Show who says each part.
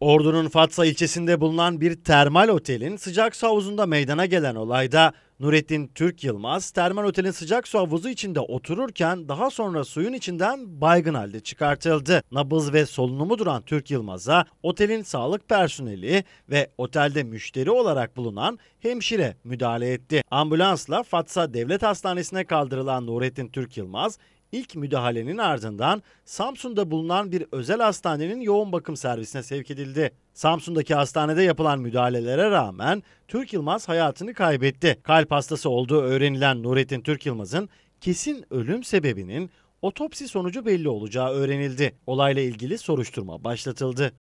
Speaker 1: Ordu'nun Fatsa ilçesinde bulunan bir termal otelin sıcak su havuzunda meydana gelen olayda Nurettin Türk Yılmaz termal otelin sıcak su havuzu içinde otururken daha sonra suyun içinden baygın halde çıkartıldı. Nabız ve solunumu duran Türk Yılmaz'a otelin sağlık personeli ve otelde müşteri olarak bulunan hemşire müdahale etti. Ambulansla Fatsa Devlet Hastanesi'ne kaldırılan Nurettin Türk Yılmaz İlk müdahalenin ardından Samsun'da bulunan bir özel hastanenin yoğun bakım servisine sevk edildi. Samsun'daki hastanede yapılan müdahalelere rağmen Türk Yılmaz hayatını kaybetti. Kalp hastası olduğu öğrenilen Nurettin Türk Yılmaz'ın kesin ölüm sebebinin otopsi sonucu belli olacağı öğrenildi. Olayla ilgili soruşturma
Speaker 2: başlatıldı.